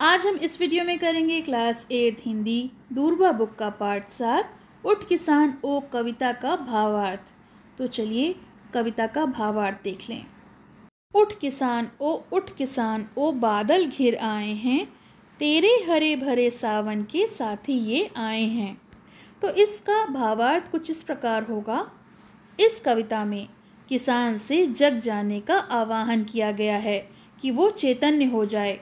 आज हम इस वीडियो में करेंगे class eighth Hindi Durva book का पार्ट सात उठ किसान ओ कविता का भावार्थ तो चलिए कविता का भावार्थ देख लें उठ किसान ओ उठ किसान ओ बादल घिर आए हैं तेरे हरे भरे सावन के साथी ये आए हैं तो इसका भावार्थ कुछ इस प्रकार होगा इस कविता में किसान से जग जाने का आवाहन किया गया है कि वो चैतन्य हो जाए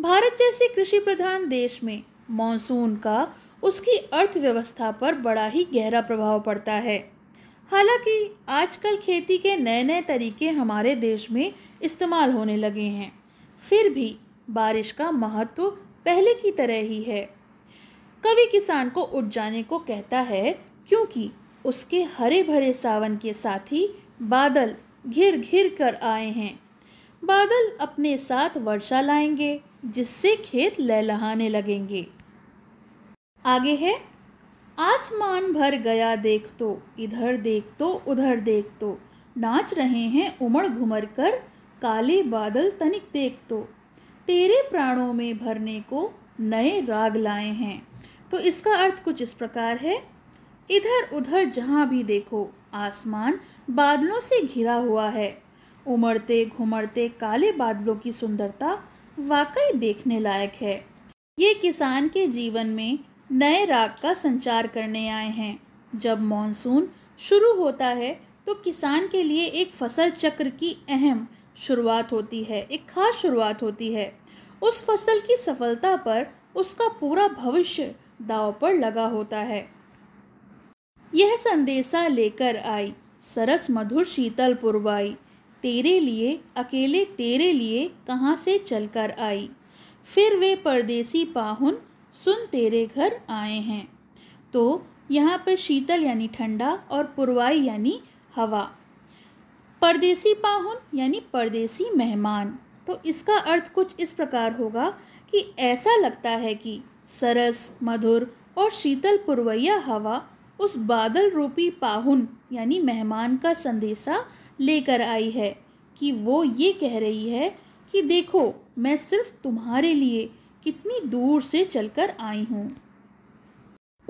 भारत जैसे कृषि प्रधान देश में मानसून का उसकी अर्थव्यवस्था पर बड़ा ही गहरा प्रभाव पड़ता है हालांकि आजकल खेती के नए नए तरीके हमारे देश में इस्तेमाल होने लगे हैं फिर भी बारिश का महत्व पहले की तरह ही है कवि किसान को उठ जाने को कहता है क्योंकि उसके हरे भरे सावन के साथ ही बादल घिर घिर कर आए हैं बादल अपने साथ वर्षा लाएंगे जिससे खेत लहलहाने लगेंगे आगे है आसमान भर गया देख तो इधर देख तो उधर देख तो नाच रहे हैं उमड़ घुमर कर काले बादल तनिक देख तो तेरे प्राणों में भरने को नए राग लाए हैं तो इसका अर्थ कुछ इस प्रकार है इधर उधर जहाँ भी देखो आसमान बादलों से घिरा हुआ है उमड़ते घुमड़ते काले बादलों की सुंदरता वाकई देखने लायक है ये किसान के जीवन में नए राग का संचार करने आए हैं जब मानसून शुरू होता है तो किसान के लिए एक फसल चक्र की अहम शुरुआत होती है एक खास शुरुआत होती है उस फसल की सफलता पर उसका पूरा भविष्य दाव पर लगा होता है यह संदेशा लेकर आई सरस मधुर शीतल पुरवाई तेरे लिए अकेले तेरे लिए कहाँ से चल कर आई फिर वे परदेसी पाहुन सुन तेरे घर आए हैं तो यहाँ पर शीतल यानी ठंडा और पुरवाई यानी हवा परदेसी पाहुन यानी परदेसी मेहमान तो इसका अर्थ कुछ इस प्रकार होगा कि ऐसा लगता है कि सरस मधुर और शीतल पुरवैया हवा उस बादल रूपी पाहुन यानी मेहमान का संदेशा लेकर आई है कि वो ये कह रही है कि देखो मैं सिर्फ तुम्हारे लिए कितनी दूर से चलकर आई हूँ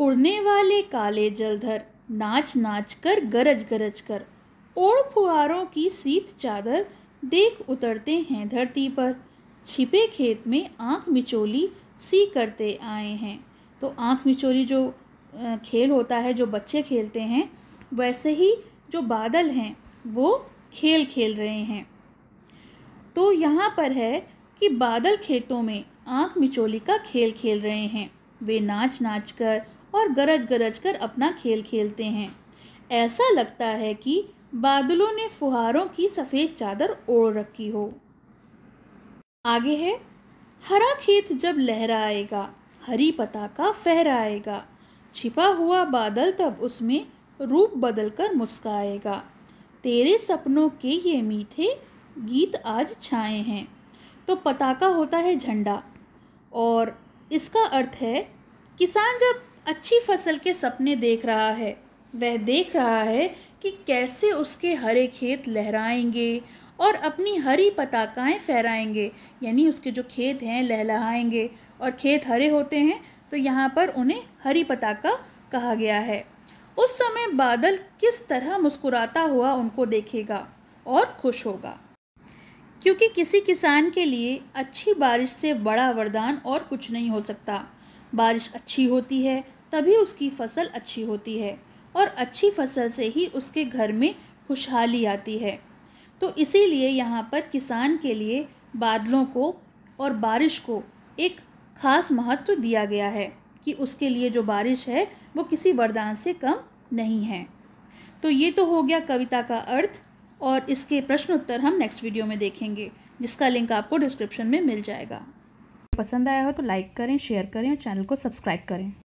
उड़ने वाले काले जलधर नाच नाच कर गरज गरज कर ओढ़ फुहारों की सीत चादर देख उतरते हैं धरती पर छिपे खेत में आँख मिचोली सी करते आए हैं तो आँख मिचोली जो खेल होता है जो बच्चे खेलते हैं वैसे ही जो बादल हैं वो खेल खेल रहे हैं तो यहाँ पर है कि बादल खेतों में आँख मिचोली का खेल खेल रहे हैं वे नाच नाच कर और गरज गरज कर अपना खेल खेलते हैं ऐसा लगता है कि बादलों ने फुहारों की सफ़ेद चादर ओढ़ रखी हो आगे है हरा खेत जब लहराएगा हरी पता का फहराएगा छिपा हुआ बादल तब उसमें रूप बदलकर मुस्काएगा तेरे सपनों के ये मीठे गीत आज छाए हैं तो पताका होता है झंडा और इसका अर्थ है किसान जब अच्छी फसल के सपने देख रहा है वह देख रहा है कि कैसे उसके हरे खेत लहराएंगे और अपनी हरी पताकाएं फहराएंगे यानी उसके जो खेत हैं लहलहाएंगे और खेत हरे होते हैं तो यहाँ पर उन्हें हरी पताका कहा गया है उस समय बादल किस तरह मुस्कुराता हुआ उनको देखेगा और खुश होगा क्योंकि किसी किसान के लिए अच्छी बारिश से बड़ा वरदान और कुछ नहीं हो सकता बारिश अच्छी होती है तभी उसकी फसल अच्छी होती है और अच्छी फसल से ही उसके घर में खुशहाली आती है तो इसीलिए यहाँ पर किसान के लिए बादलों को और बारिश को एक खास महत्व दिया गया है कि उसके लिए जो बारिश है वो किसी वरदान से कम नहीं है तो ये तो हो गया कविता का अर्थ और इसके प्रश्न उत्तर हम नेक्स्ट वीडियो में देखेंगे जिसका लिंक आपको डिस्क्रिप्शन में मिल जाएगा पसंद आया हो तो लाइक करें शेयर करें और चैनल को सब्सक्राइब करें